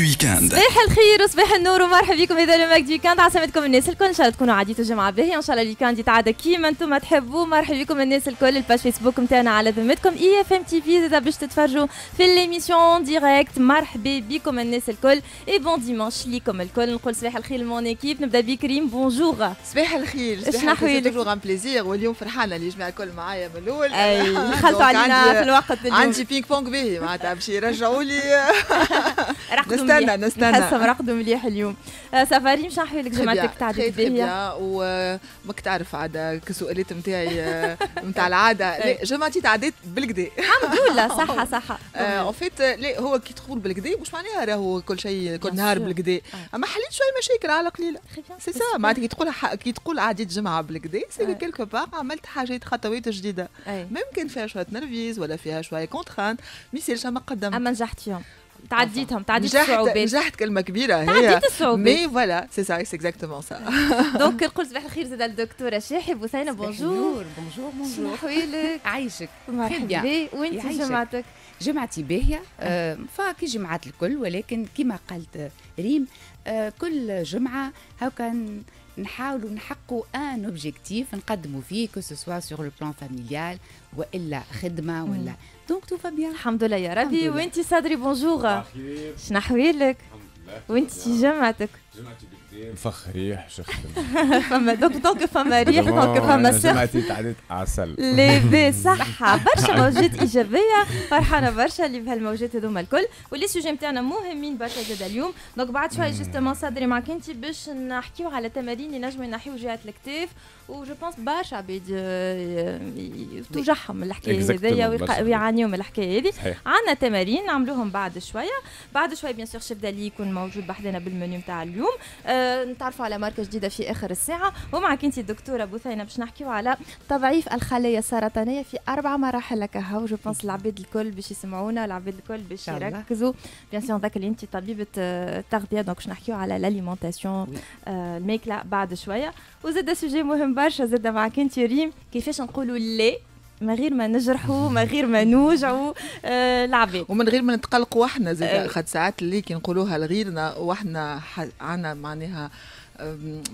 produit ويكاند صباح الخير وصباح النور ومرحبا بكم اذا لو ويكاند عسامتكم الناس الكل ان شاء الله تكونوا عديتوا جمعه باهيه ان شاء الله الويكاند يتعدى كيما انتم تحبوا مرحبا بكم الناس الكل الباج فيسبوك نتاعنا على ذمتكم اي اف ام تي في اذا باش تتفرجوا في ليميسيون ديريكت مرحبا بكم الناس الكل اي بون ديمانش ليكم الكل نقول صباح الخير لمون ايكيب نبدا بك ريم بونجور صباح الخير شنو الخير توجور ان بليزير واليوم فرحانه اللي جمع الكل معايا من الاول اي خلطوا علينا في الوقت اليوم عندي بينك بونغ باهي معناتها باش يرجعوا لي رقم نستنى نستنى حاسه مراقده مليح اليوم آه، سافاري مش نحكي لك جمعتك آه، طيب. تعديت بها وماك تعرف عاد السؤالات نتاعي نتاع العاده لا جمعتي تعديت بالكدا الحمد لله صحه صحه اون فيت لا هو كي تقول بالكدا مش معناها راهو كل شيء كل نهار بالكدا آه. اما حليت شويه مشاكل على قليله سي سا معناتها كي تقول كي تقول عديت جمعه بالكدا سي كيلكو باغ عملت حاجات خطوات جديده ممكن فيها شويه نرفيز ولا فيها شويه كونترانت مي سي ما قدمت اما نجحت فيهم تعديتهم تعديت الصعوبات نجحت كلمه كبيره هي تعديت الصعوبات مي فوالا سي سا سي اكزاكتومون سا دونك نقول صباح الخير زاد الدكتوره شاحي بوسينه بونجور بونجور بونجور حويلك عايشك مرحبا وانت جمعتك جمعتي باهيه آه، فكي جمعات الكل ولكن كما قالت ريم آه، كل جمعه هاو كان نحاولوا نحقوا ان اوبجيكتيف نقدموا فيه كو سوا سوغ لو بلان فاميليال والا خدمه ولا دونك تو بيان الحمد لله يا ربي وانت صدري بونجور شنو احوالك وانت جمعتك جمعتي فخ ريح شخ فما دونك دونك فما ريح دونك فما سخ جمعتي تعديت عسل صحة برشا موجات إيجابية فرحانة برشا اللي بهالموجات هذوما الكل واللي سوجي نتاعنا مهمين برشا زاد اليوم دونك بعد شوية جوستومون صدري معك أنت باش نحكيو على تمارين ينجموا ينحيو جهة الكتاف وجو بونس برشا عباد آه، آه، توجعهم الحكاية هذيا ويعانيو من الحكاية هذي عندنا تمارين نعملوهم بعد شوية بعد شوية بيان سور شيف يكون موجود بحدنا بالمنيو نتاع اليوم أه نتعرفوا على ماركه جديده في اخر الساعه ومعك انت الدكتوره بثينه باش نحكيو على تضعيف الخلايا السرطانيه في اربع مراحل كها جو بونس العباد الكل باش يسمعونا العباد الكل باش يركزوا بيان سي ذاك اللي انت طبيبه التغذيه آه، دونك باش نحكيو على لاليمونتاسيون الماكله آه، بعد شويه وزاد سوجي مهم برشا زاد معك انت ريم كيفاش نقولوا لا من غير ما نجرحوا من غير ما نوجعوا آه العباد ومن غير ما نتقلقوا احنا زاد آه. خد ساعات اللي كي نقولوها لغيرنا واحنا عندنا معناها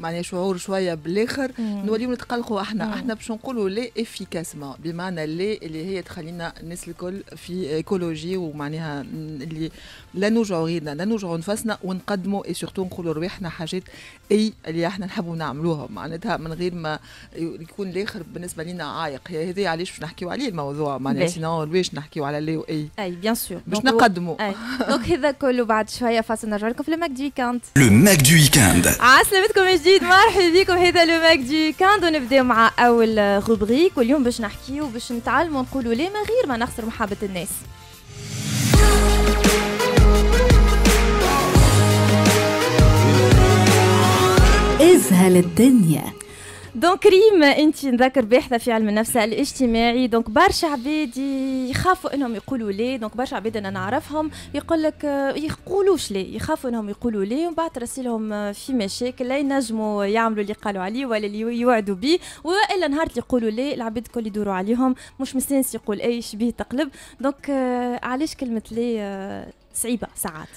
معناها شعور شويه بالاخر نوليو نتقلقوا احنا مم. احنا باش نقولوا لي افيكاسمون بمعنى لي اللي هي تخلينا الناس الكل في ايكولوجي ومعناها اللي لا نوجعوا غيرنا لا نوجعوا نفسنا ونقدموا اي سورتو نقولوا رواحنا حاجات اي اللي احنا نحبوا نعملوها معناتها من غير ما يكون الاخر بالنسبه لنا عائق هذا علاش باش نحكيو عليه الموضوع معناها سينون باش نحكيو على لي واي اي بيان سور باش نقدموا دونك هذا كله بعد شويه فاصل نرجع لكم في الماك دو ويكاند الماك دو ويكاند سلامتكم من جديد مرحبا بكم هذا لو ماك دي كان ونبداو مع اول روبريك واليوم باش نحكي وباش نتعلموا نقولوا ليه ما غير ما نخسر محبه الناس ازهل الدنيا دونك ريما انت نذكر باحثه في علم النفس الاجتماعي دونك برشا عباد يخافوا انهم يقولوا لي دونك برشا عباد انا نعرفهم يقول لك يقولوش لي يخافوا انهم يقولوا لي ومن بعد ترسلهم في مشاكل لا ينجموا يعملوا اللي قالوا عليه ولا اللي يوعدوا به والا نهار اللي يقولوا لي العباد الكل يدوروا عليهم مش مستانس يقول اي شبيه تقلب دونك علاش كلمه لي صعيبه ساعات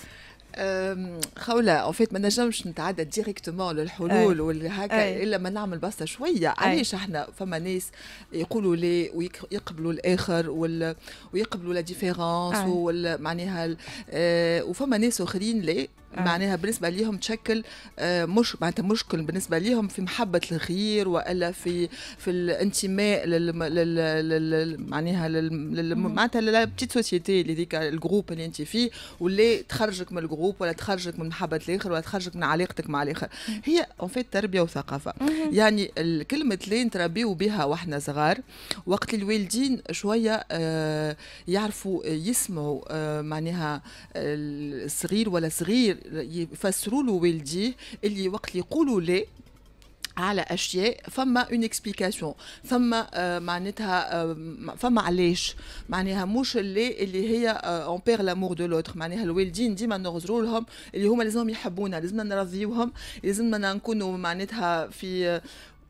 خوله اون فيت ما نجمش نتعدى ديريكتومون للحلول والهكا الا ما نعمل بسطه شويه علاش احنا فما ناس يقولوا لي ويقبلوا الاخر وال... ويقبلوا لا ديفيرونس ومعناها معناها أه، وفما ناس اخرين لا آه. معناها بالنسبه ليهم تشكل آه، مش معناتها مشكل بالنسبه ليهم في محبه الخير والا في في الانتماء لل, لل... معناها لل... معناتها لا بتيت سوسيتي اللي ذيك الجروب اللي انت فيه واللي تخرجك من الجروب ولا تخرجك من محبه الاخر ولا تخرجك من علاقتك مع الاخر هي اون فيت تربيه وثقافه يعني الكلمه اللي نتربيو بها واحنا صغار وقت الوالدين شويه آه، يعرفوا يسمعوا معناها الصغير ولا صغير يفسروا له والديه اللي وقت اللي يقولوا ليه على اشياء فما اون اكسبليكاسيون فما آه معناتها آه فما علاش معناها مش اللي اللي هي اون بير لامور دو لوتر معناها الوالدين ديما نغزروا لهم اللي هما لازمهم يحبونا لازمنا نرضيوهم لازمنا نكونوا معناتها في آه،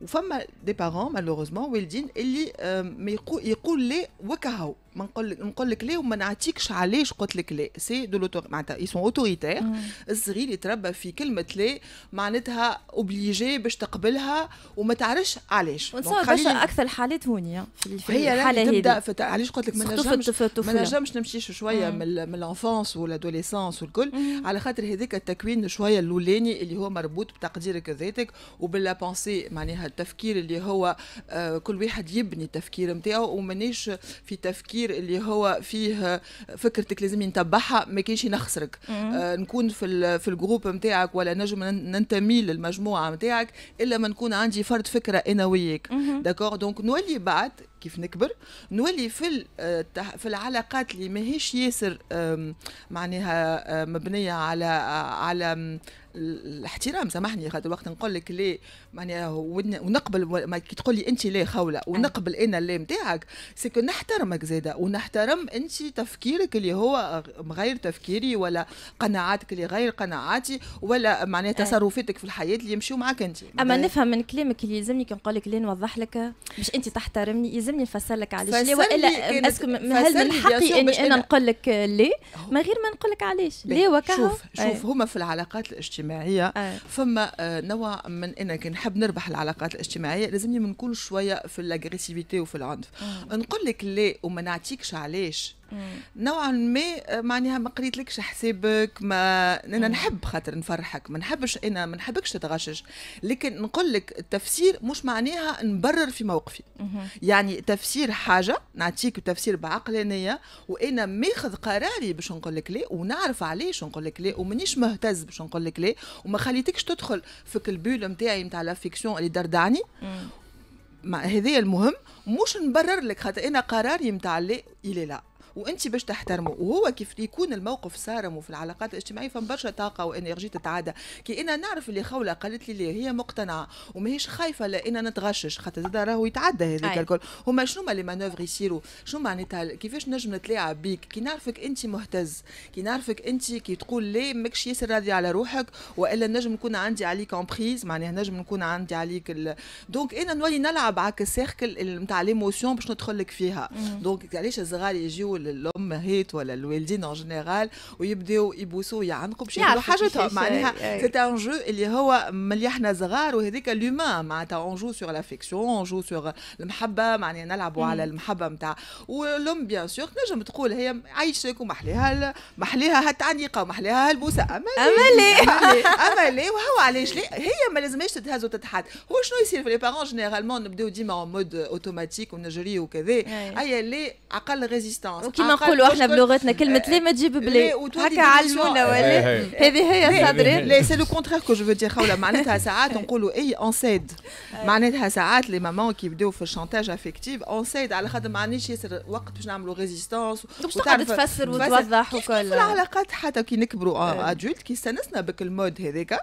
وفما دي بارون مالوروزمون والدين اللي آه، يقول لي وكهو ما نقول لك نقول لك لا وما نعطيكش علاش قلت لك لا سي دو لوتور معناتها اي سون اوتوريتير الصغير يتربى في كلمه لا معناتها اوبليجي باش تقبلها وما تعرفش علاش ونصور برشا اكثر الحالات هوني آه، في الحاله هي تبدا فت... علاش قلت لك ما نجمش ما نجمش نمشيش شويه من الانفونس والادوليسونس والكل على خاطر هذاك التكوين شويه الاولاني اللي هو مربوط بتقديرك ذاتك وبلا بونسي معناها التفكير اللي هو آه، كل واحد يبني التفكير نتاعو ومانيش في تفكير التفكير اللي هو فيه آه، فكرتك لازم نتبعها ما كاينش نخسرك آه نكون في في الجروب نتاعك ولا نجم ننتمي للمجموعه نتاعك الا ما نكون عندي فرد فكره انا وياك داكور دونك نولي بعد كيف نكبر نولي في آه، في العلاقات اللي ماهيش ياسر معناها آه، مبنيه على على الاحترام سامحني خاطر وقت نقول لك لي معناها ونقبل كي تقول لي انت لا خوله ونقبل انا لا نتاعك سكو نحترمك زاده ونحترم انت تفكيرك اللي هو غير تفكيري ولا قناعاتك اللي غير قناعاتي ولا معناها تصرفاتك في الحياه اللي يمشيو معك انت اما نفهم من كلامك اللي يلزمني كي نقول لك لا نوضح لك باش انت تحترمني يلزمني نفسر لك علاش لا والا هل من حقي اني انا نقول لك لا من غير ما نقول لك علاش لا وكهو شوف شوف هما في العلاقات الاجتماعيه الاجتماعيه أي. آه. فما آه، نوع من انك نحب نربح العلاقات الاجتماعيه لازمني نكون شويه في الاجريسيفيتي وفي العنف آه. نقول لك لا وما نعطيكش علاش نوعا ما آه، معناها ما قريت لكش حسابك ما انا نحب خاطر نفرحك ما نحبش انا ما نحبكش تتغشش لكن نقول لك التفسير مش معناها نبرر في موقفي يعني تفسير حاجه نعطيك تفسير بعقلانيه وانا ماخذ قراري باش نقول لك لا ونعرف علاش نقول لك لا ومانيش مهتز باش نقول لك لا وما خليتكش تدخل في البول نتاعي نتاع لافيكسيون اللي دردعني هذايا المهم مش نبرر لك خاطر انا قراري نتاع لا الى لا وانت باش تحترمه وهو كيف يكون الموقف صارم وفي العلاقات الاجتماعيه فم برشا طاقه وانرجي تتعدى كي انا نعرف اللي خوله قالت لي ليه هي مقتنعه وماهيش خايفه لان نتغشش خاطر زاد راهو يتعدى هذاك الكل هما شنو ما لي مانوفر يصيروا شنو معناتها كيفاش نجم نتلاعب بيك كي نعرفك انت مهتز كي نعرفك انت كي تقول لي ماكش ياسر راضي على روحك والا نجم نكون عندي عليك امبريز معناها نجم نكون عندي عليك ال... دونك انا نولي نلعب عك السيركل نتاع ليموسيون باش ندخل لك فيها دونك علاش الصغار يجيو الامهات ولا الوالدين ان جينيرال ويبداو يبوسوا يعنقوا باش يعملوا حاجتهم معناها سي ان جو اللي هو ملي احنا صغار وهذيك لومان معناتها اون جو سور لافيكسيون اون جو سور المحبه معناها نلعبوا على المحبه نتاع والام بيان سور تنجم تقول هي عايشك ومحليها محليها هالتعنيقه ومحليها هالبوسه املي املي املي وهو علاش هي ما لازمش تتهز وتتحد هو شنو يصير في لي بارون جينيرالمون نبداو ديما اون مود اوتوماتيك ونجري وكذا اي لي اقل ريزيستانس كيما نقولوا احنا بلغتنا كلمه آه، لي ما تجيب بلي هكا علمونا ولا هذه هي صدري لا سي لو كونترير كو جو فو دير خوله معناتها ساعات نقولوا اي اون سيد معناتها ساعات لي مامون كي يبداو في الشانتاج افيكتيف اون سيد على خاطر ما عنديش ياسر وقت باش نعملوا ريزيستونس باش تقعد تفسر وتوضح وكل العلاقات حتى كي نكبروا ادولت آه، إيه. كي استانسنا بك المود هذاك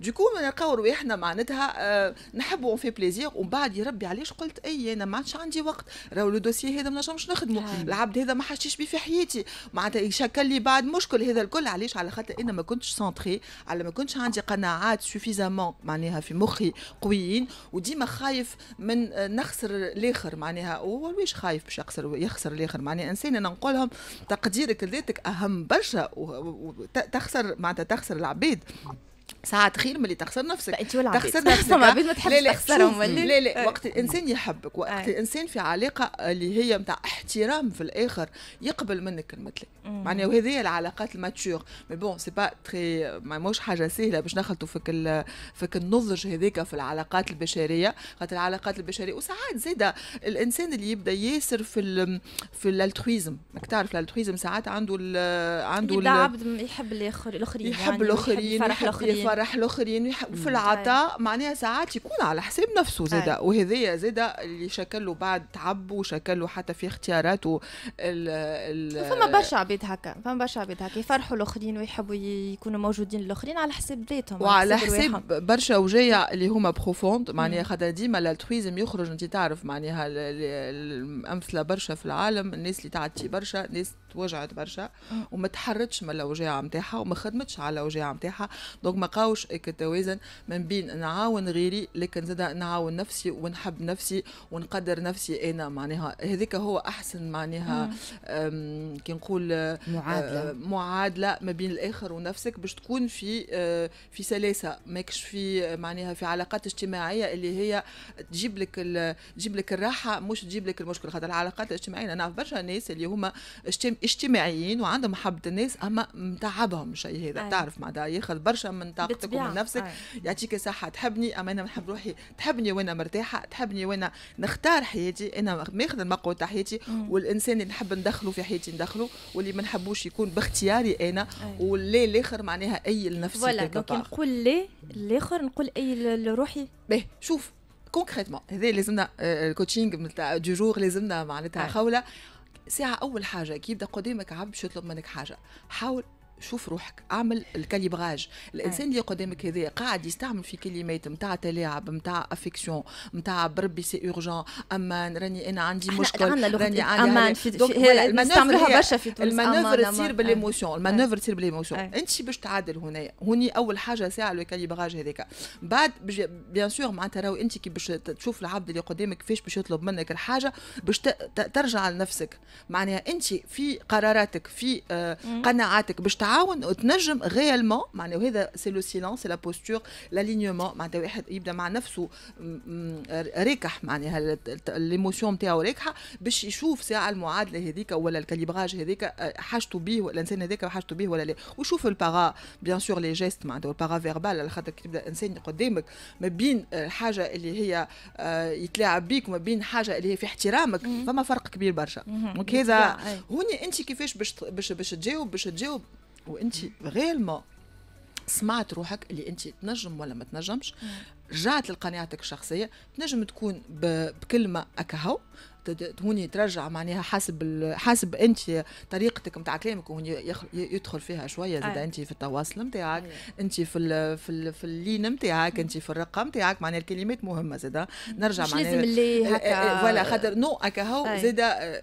دوكو إيه. نلقاو روايحنا معناتها نحبوا اون في بليزير ومن بعد يا ربي علاش قلت اي انا ما عادش عندي وقت راهو لو دوسي هذا ما نجمش نخدمه إيه. العبد هذا ما حشيش بيه في حياتي معناتها يشكل لي بعد مشكل هذا الكل علاش على خاطر انا ما كنتش سنتري على ما كنتش عندي قناعات سوفيزامون معناها في مخي قويين وديما خايف من نخسر الاخر معناها ولويش خايف باش يخسر يخسر الاخر معناها انسان انا نقولهم تقديرك لذاتك اهم برشا وتخسر معناتها تخسر العباد ساعات خير من اللي تخسر نفسك انت ولا تخسر نفسك ما ما تحبش تخسرهم لا لا وقت الانسان يحبك وقت الانسان في علاقه اللي هي نتاع احترام في الاخر يقبل منك كلمتك معناها وهذه العلاقات الماتشور مي بون سي با تري موش حاجه سهله باش نخلطوا فيك ال... فيك النضج هذاك في العلاقات البشريه خاطر العلاقات البشريه وساعات زاده الانسان اللي يبدا ياسر في ال... في الالترويزم راك تعرف الالترويزم ساعات عنده ال... عنده يبدا ال... عبد يحب الاخر الاخرين يحب يعني الاخرين يحب الاخرين ويفرح الاخرين في العطاء طيب. معناها ساعات يكون على حساب نفسه زاده طيب. وهذايا زاده اللي شكله بعد تعب وشكله حتى في اختياراته ال ال فما برشا عباد هكا فما برشا عباد هكا يفرحوا الاخرين ويحبوا يكونوا موجودين الاخرين على حساب ذاتهم وعلى حساب برشا وجايع اللي هما بروفوند معناها خاطر ديما الالتويزم يخرج انت تعرف معناها الامثله برشا في العالم الناس اللي تعطي برشا ناس توجعت برشا آه. وما تحرتش من الاوجاع نتاعها وما خدمتش على الاوجاع نتاعها دونك ما قاوش التوازن من بين نعاون غيري لكن زاد نعاون نفسي ونحب نفسي ونقدر نفسي انا معناها هذاك هو احسن معناها آه. كي نقول آه، معادله معادله ما بين الاخر ونفسك باش تكون في في سلاسه ماكش في معناها في علاقات اجتماعيه اللي هي تجيب لك تجيب لك الراحه مش تجيب لك المشكل خاطر العلاقات الاجتماعيه انا نعرف برشا ناس اللي هما اجتماعيين وعندهم محبه الناس اما متعبهم الشيء هذا أي. تعرف معناتها ياخذ برشا من طاقتك ومن نفسك يعطيك صحه تحبني اما انا نحب روحي تحبني وانا مرتاحه تحبني وانا نختار حياتي انا ماخذ المقوى تاع حياتي والانسان اللي نحب ندخله في حياتي ندخله واللي ما نحبوش يكون باختياري انا واللي الاخر معناها اي لنفسي فوالا كي نقول لي الاخر نقول اي لروحي باهي شوف كونكريتمون هذا لازمنا الكوتشينغ نتاع دو جور لازمنا معناتها خوله ساعة أول حاجة كي يبدا قدامك عبد باش يطلب منك حاجة حاول شوف روحك اعمل الكاليبراج الانسان اللي قدامك هذا قاعد يستعمل في كلمات نتاع تلاعب نتاع افيكسيون نتاع بربي سي اورجون اما راني انا عندي مشكل راني عندي امان في نستعملوها برشا في تونس المانوفر آه، تصير بالليموسيون آه. المانوفر تصير بالليموسيون آه. انت باش تعادل هنا هوني اول حاجه ساعه لو كاليبراج هذاك بعد بيان سور معناتها راهو انت كي باش تشوف العبد اللي قدامك كيفاش باش يطلب منك الحاجه باش ترجع لنفسك معناها انت في قراراتك في قناعاتك باش تعادل تعاون وتنجم غيالمون معناها وهذا سي لو سيلونس سي لا بوستور لالينيومون معناتها واحد يبدا مع نفسه راكح معناها ليموسيون نتاعو راكحه باش يشوف ساعه المعادله هذيك ولا الكاليبراج هذيك حاجته به الانسان هذاك حاجته به ولا لا وشوف البارا بيان سور لي جيست معناتها البارا فيربال على خاطر تبدا انسان قدامك ما بين الحاجه اللي هي يتلاعب بيك وما بين حاجه اللي هي في احترامك فما فرق كبير برشا دونك هذا هوني انت كيفاش باش باش تجاوب باش تجاوب وانت غالما سمعت روحك اللي انت تنجم ولا ما تنجمش رجعت لقناعتك الشخصيه تنجم تكون بكلمه اكهو هوني ترجع معناها حسب حسب انت طريقتك نتاع كلامك هوني يدخل فيها شويه زاد آه. انت في التواصل نتاعك آه. انت في ال في ال في اللين نتاعك انت في الرقم نتاعك معناها الكلمات مهمه زاد نرجع معناها لازم اللي آه، هكا فوالا خاطر نو هكا هو زاد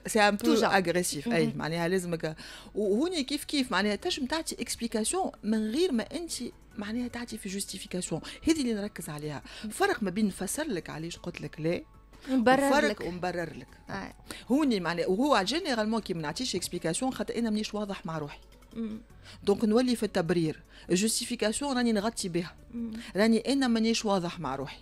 سي ان بو اغريسيف اي معناها لازمك وهوني كيف كيف معناها تنجم تعطي اكسبليكاسيون من غير ما انت معناها تعطي في جوستيفيكاسيون هذه اللي نركز عليها فرق ما بين نفسر لك علاش قلت لك لا ونبرر لك ونبرر لك آه. هوني معناها وهو جينيرالمون كي ما نعطيش اكسبليكاسيون خاطر انا مانيش واضح مع روحي دونك نولي في التبرير جوستيفيكاسيون راني نغطي بها راني انا مانيش واضح مع روحي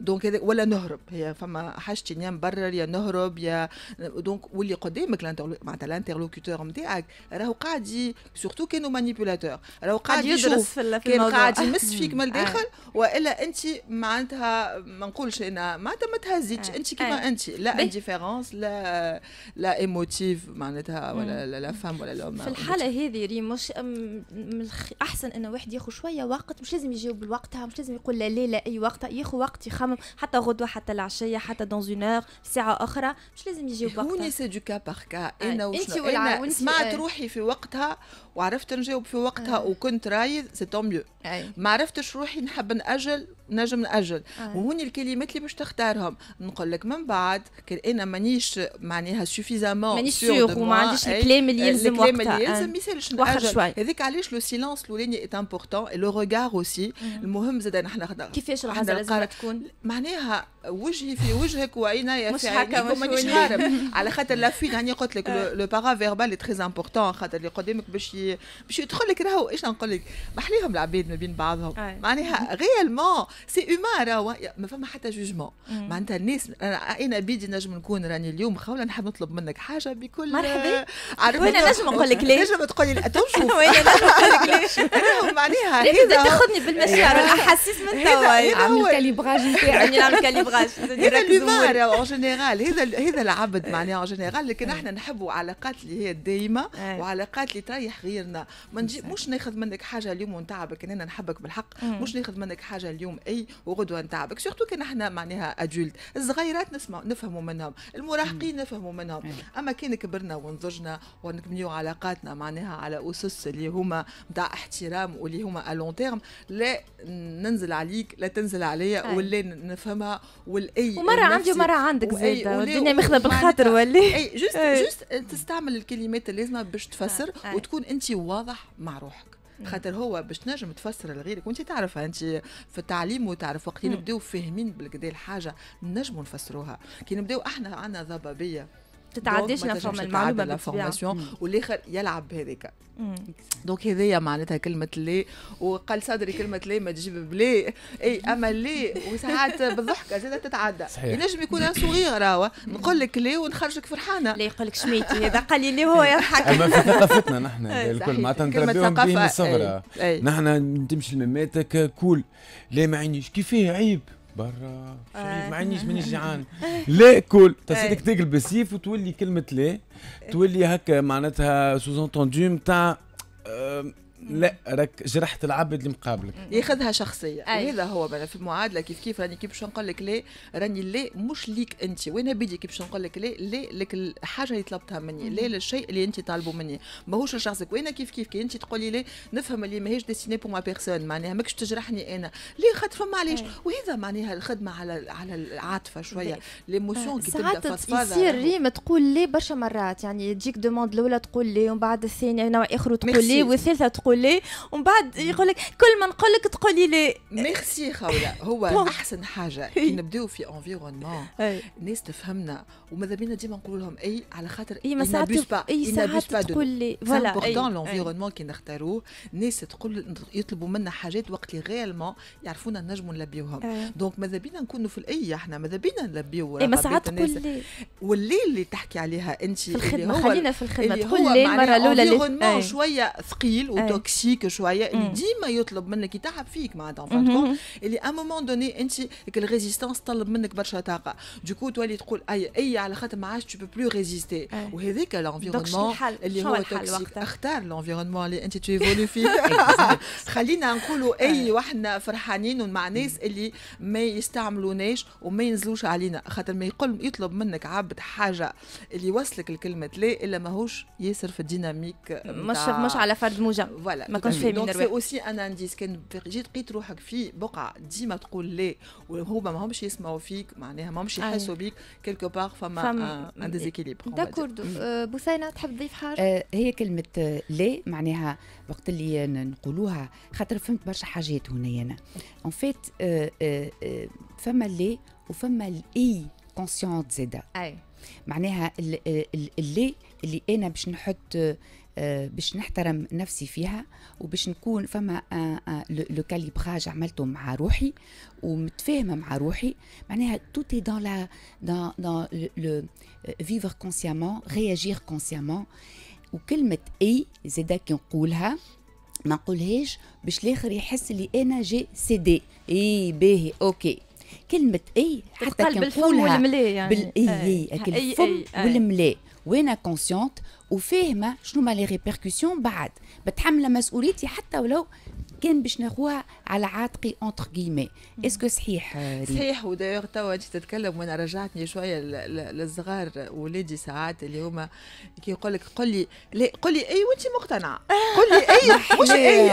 دونك ولا نهرب هي فما حاجتين يا نبرر يا نهرب يا دونك واللي قدامك معناتها الانترلوكيتور نتاعك راهو قاعد سورتو كانوا مانيبيولاتور راهو قاعد يشوف كان قاعد يمس فيك من آه. الداخل والا انت معناتها ما نقولش انا معناتها ما تهزيتش آه. انت كيما آه. انت لا انديفيرونس لا لا ايموتيف معناتها ولا لا فام ولا الام في الحاله هذه ري مش احسن ان واحد ياخذ شويه وقت مش لازم يجاوب بوقتها مش لازم يقول لا لا لا اي وقت ياخذ وقت يخمم حتى غدوه حتى العشيه حتى دون اون اور ساعه اخرى مش لازم يجي إيه، وقتها هوني سي دو كا بار كا انا آه، وشنو انا سمعت آه. روحي في وقتها وعرفت نجاوب في وقتها آه. وكنت رايد سي تو ميو ما عرفتش روحي نحب ناجل نجم ناجل آه. وهوني الكلمات اللي باش تختارهم نقول لك من بعد كان انا مانيش معناها سوفيزامون مانيش سيغ وما عنديش الكلام اللي آه، يلزم الكلام اللي يلزم ما آه. يسالش ناجل هذاك علاش لو سيلونس الاولاني ايت امبورتون لو روغار اوسي المهم زاد نحن كيفاش راح تكون معناها وجهي في وجهك وعيناي في عينيك مانيش هارب على خاطر لافين هاني قلت لك لو بارا فيربال تري امبورتون خاطر اللي قدامك باش باش يدخل لك راهو ايش نقول لك محليهم العباد ما بين بعضهم آه. معناها ريالمون سي اومان راهو ما فما حتى جوجمون معناتها الناس انا بيدي نجم نكون راني اليوم خوله نحب نطلب منك حاجه بكل مرحبا وانا نجم نقول لك ليش نجم تقول لي شوف وانا نجم نقول لك ليش معناها هذا تاخذني بالمشاعر الاحاسيس من توا عامل كاليبراج نتاعي نعمل يعني كاليبراج هذا البيمار اون جينيرال هذا هذا العبد إيه. معناها اون جينيرال لكن إيه. احنا نحبوا علاقات اللي هي دايمه إيه. وعلاقات اللي تريح غيرنا ما مش ناخذ منك حاجه اليوم ونتعبك انا نحبك بالحق مش ناخذ منك حاجه اليوم اي وغدوه نتعبك سورتو كان احنا معناها ادولت الصغيرات نسمع نفهموا منهم المراهقين نفهموا منهم اما كان كبرنا ونضجنا ونكملوا علاقاتنا معناها على اسس اللي هما نتاع احترام واللي هما الون تيرم لا ننزل عليك لا تنزل عليا ولا نفهمها والاي ومره عندي ومره عندك زاد الدنيا ماخذه بالخاطر ولا اي جست جست تستعمل الكلمات اللازمه باش تفسر وتكون انت واضح مع روحك خاطر هو باش تنجم تفسر لغيرك وانت تعرفها انت في التعليم وتعرف وقت اللي نبداو فاهمين بالكدا الحاجه نجموا نفسروها كي نبداو احنا عندنا ضبابيه تتعداش لا فورم المعلومه لا فورماسيون والاخر يلعب بهذيك دونك هذايا معناتها كلمه لي وقال صدري كلمه لي ما تجيب بلي اي اما لي وساعات بالضحكه زاد تتعدى ينجم يكون صغير راهو نقول لك لي ونخرجك فرحانه لا يقول لك شميتي هذا قال لي هو يضحك اما في ثقافتنا نحن الكل معناتها نتربيهم به من الصغر نحن تمشي لماتك كول لا ما عينيش كيفاه عيب برا آه. ما عنديش مانيش جعان لا كل تصيدك آه. تقلب بالسيف وتولي كلمه لا آه. تولي هكا معناتها سوزون توندو نتاع لا راك جرحت العبد اللي مقابلك ياخذها شخصيه وهذا هو بنا في المعادله كيف كيف راني كيف باش نقول لك لا راني لا مش ليك انت وانا بدي كيف باش نقول لك لا لا لك الحاجه اللي طلبتها مني لا للشيء اللي انت طالبه مني ماهوش لشخصك وانا كيف كيف كي انت تقولي لي نفهم اللي ماهيش ديستيني بو ما بيرسون معناها ماكش تجرحني انا لا خاطر فما علاش وهذا معناها الخدمه على على العاطفه شويه ليموسيون كي تبدا فضفاضه يصير ريم تقول لي برشا مرات يعني تجيك دوموند الاولى تقول لي ومن بعد الثانيه نوع اخر تقول لي والثالثه تقول لي ومن بعد يقول لك كل ما نقول لك تقولي لي ميرسي خوله هو احسن حاجه كي نبداو في انفيرونمون الناس تفهمنا وماذا بينا ديما نقول لهم اي على خاطر اي ما ساعات اي ساعات تقول لي فوالا امبورتون لونفيرونمون كي نختاروه الناس تقول يطلبوا منا حاجات وقت اللي غيالمون يعرفونا نجموا نلبيوهم دونك ماذا بينا نكونوا في الاي احنا ماذا بينا نلبيو اي ما ساعات تقول لي واللي اللي تحكي عليها انت في الخدمه خلينا في الخدمه تقول لي المره الاولى شويه ثقيل وتوك توكسيك شويه اللي ديما يطلب منك يتعب فيك معناتها فهمتكم اللي ا مومون دوني انت الريزيستانس طلب منك برشا طاقه دوكو تولي تقول اي اي على خاطر ما عادش تو بلو ريزيستي وهذاك الانفيرونمون اللي هو توكسيك اختار الانفيرونمون اللي انت تو ايفولي فيه خلينا نقولوا اي وحنا فرحانين مع ناس اللي ما يستعملوناش وما ينزلوش علينا خاطر ما يقول يطلب منك عبد حاجه اللي يوصلك لكلمه لا الا ماهوش ياسر في الديناميك مش مش على فرد موجه فوالا ما كنتش فاهمين دونك سي اوسي ان انديس كان جيت لقيت روحك في بقعه ديما تقول لي وهما ماهمش يسمعوا فيك معناها ماهمش يحسوا أيوة. بيك كيلكو باغ فما ان ديزيكيليبر داكور بوسينه تحب تضيف حاجه euh, هي كلمه euh, لا معناها وقت اللي نقولوها خاطر فهمت برشا حاجات هنا انا اون فيت فما لي وفما الاي كونسيونت زاده اي معناها اللي اللي انا باش نحط آه، باش نحترم نفسي فيها وباش نكون فما لو آه، كاليبراج آه، عملته مع روحي ومتفاهمه مع روحي معناها توت اي دون لا دون دون لو فيفر كونسيامون رياجير كونسيامون وكلمه اي زادا كي نقولها ما نقولهاش باش الاخر يحس اللي انا جي سيدي اي باهي اوكي كلمه اي حتى كي نقولها يعني. بالاي اكل الفم والملاء وانا كونسيونت وفاهمه شنو ما لي ريبركسيون بعد بتحمل مسؤوليتي حتى ولو كان باش ناخوها على عاتقي اونتر كيمي اسكو صحيح صحيح ودايوغ توا انت تتكلم وانا رجعتني شويه للصغار ولادي ساعات اللي هما كي يقول لك قل لي لا قل لي اي وانت مقتنعه قل لي اي مش اي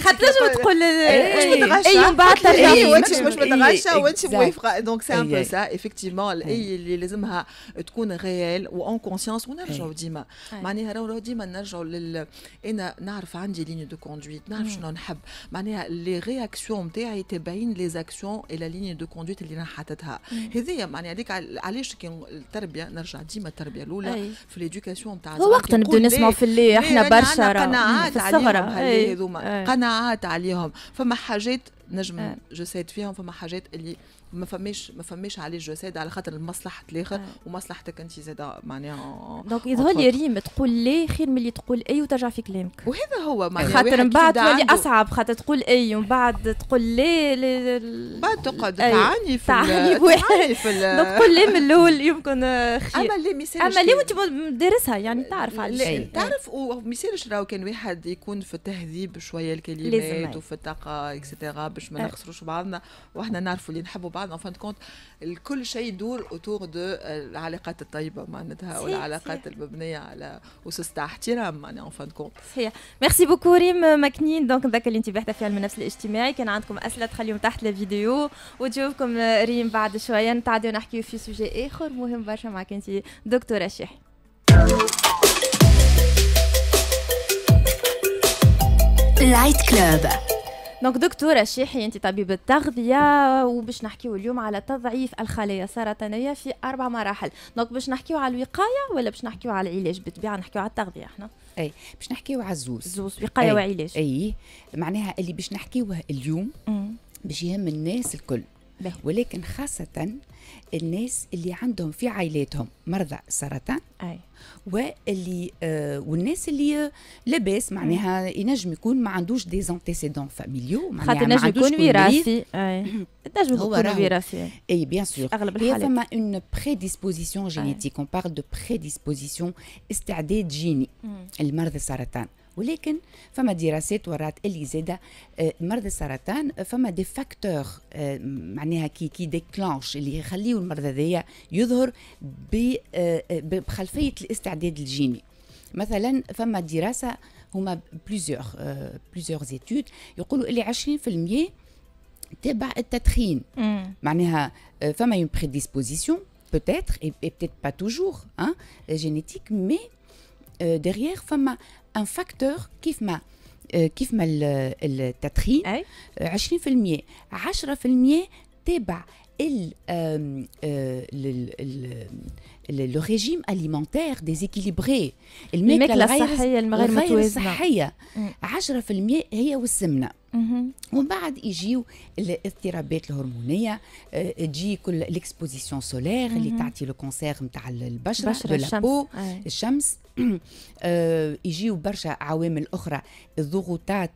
خاطر لازم تقول اي ومن بعد ترجع وانت مش متغشى وانت إيه، إيه، إيه، موافقه دونك سي ان بو سا ايفيكتيفمون الاي اللي لازمها تكون ريال وان كونسيونس ونرجعوا ديما معناها راهو ديما نرجعوا لل انا نعرف عندي لين de conduite نعرف شنو نحب معناها لي رياكسيون نتاعي تبين لي زاكسيون اي لا ليني دو كوندويت اللي انا حاطتها هذايا معناها هذيك علاش كي التربيه نرجع ديما التربيه الاولى في ليدوكاسيون نتاع هو وقت نبداو نسمعوا في اللي احنا برشا قناعات عليهم هذوما قناعات عليهم فما حاجات نجم جسيت فيهم فما حاجات اللي ما فماش ما فماش علاج جسد على خاطر مصلحه الاخر آه. ومصلحتك انت زاد معناها دونك يظهر لي ريم تقول لي خير من اللي تقول اي وترجع في كلامك وهذا هو معناها خاطر من بعد تولي اصعب خاطر تقول اي ومن بعد تقول لي بعد تقعد تعاني في تعاني دونك قول لي من الاول يمكن خير اما ما مثال اما لي وانت دارسها يعني تعرف على الشيء تعرف يسالش راهو كان واحد يكون في التهذيب شويه الكلمات وفي الطاقه اكسترا باش ما نخسروش بعضنا واحنا نعرفوا اللي نحبوا بعض ان فان كونت الكل شيء يدور اوتور دو آه، العلاقات الطيبه معناتها والعلاقات المبنيه على اسس تاع احترام معناها يعني، فان كونت صحيح ميرسي بوكو ريم مكنين دونك ذاك اللي انت في علم النفس الاجتماعي كان عندكم اسئله تخليهم تحت الفيديو وتشوفكم آه، ريم بعد شويه نتعدي ونحكيو في سوجي اخر مهم برشا معك انت دكتوره شيح Light Club. دونك دكتورة شيحي أنت طبيبة تغذية وباش نحكيو اليوم على تضعيف الخلايا السرطانية في أربع مراحل دونك باش نحكيو على الوقاية ولا باش نحكيو على العلاج بالطبيعة نحكيو على التغذية احنا اي باش نحكيو على الزوز الزوز وقاية وعلاج اي معناها اللي باش نحكيوه اليوم باش يهم الناس الكل ولكن خاصة الناس اللي عندهم في عائلاتهم مرضى سرطان أي. واللي آه والناس اللي لاباس معناها ينجم يكون ما عندوش دي زونتيسيدون فاميليو خاطر ينجم يكون وراثي ينجم يكون وراثي اي بيان سور اغلب الحالات فما اون بريديسبوزيسيون جينيتيك اون بارل دو بريديسبوزيسيون استعداد جيني المرض السرطان ولكن فما دراسات ورات اللي زادة آه، مرضى السرطان فما دي فاكتور آه، معناها كي كي ديكلانش اللي يخليو المرض هذايا يظهر آه، بخلفية الاستعداد الجيني مثلا فما دراسة هما بليزيوغ بليزيوغ زيتود يقولوا اللي 20% تبع التدخين مم. معناها فما اون بريديسبوزيسيون بوتيتر اي بوتيتر با توجور جينيتيك مي ديغيير فما ان فاكتور كيف ما كيف ما التدخين 20% 10% تابع لو ريجيم اليمونتير ديزيكيليبري الماكله الصحيه الغير متوازنه الصحيه 10% هي والسمنه ومن بعد يجيو الاضطرابات الهرمونيه آه، تجي كل ليكسبوزيسيون سولير اللي تعطي لو كونسير نتاع البشره دو لابو الشمس آه، يجيو برشا عوامل اخرى الضغوطات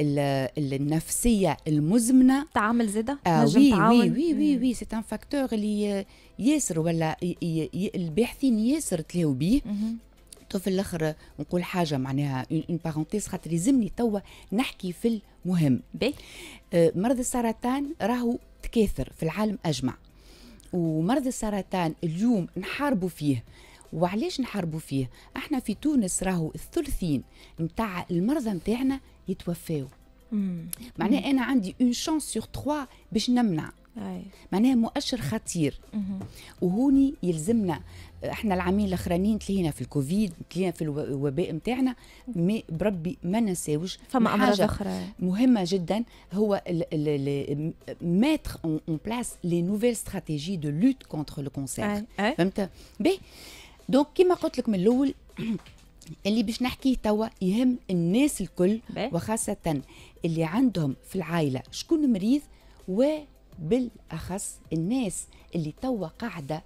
النفسيه المزمنه تعامل زاده آه وي, وي وي وي وي وي سي ان فاكتور اللي ياسر ولا الباحثين ياسر تلاو بيه تو في الاخر نقول حاجه معناها اون بارونتيز خاطر يلزمني توا نحكي في المهم بي. آه مرض السرطان راهو تكاثر في العالم اجمع ومرض السرطان اليوم نحاربوا فيه وعلاش نحاربوا فيه احنا في تونس راهو الثلثين نتاع المرضى نتاعنا يتوفاو معناه انا عندي اون شانس سور تخوا باش نمنع معناها مؤشر خطير وهوني يلزمنا احنا العامين الاخرانيين تلهينا في الكوفيد تلهينا في الوباء نتاعنا مي بربي ما نساوش فما امراض اخرى مهمه جدا هو ماتر اون بلاس لي نوفيل استراتيجي دو لوت كونتر لو كونسير فهمت باهي دونك كيما قلت لك من الاول اللي باش نحكيه توا يهم الناس الكل وخاصة اللي عندهم في العائلة شكون مريض وبالأخص الناس اللي توا قاعدة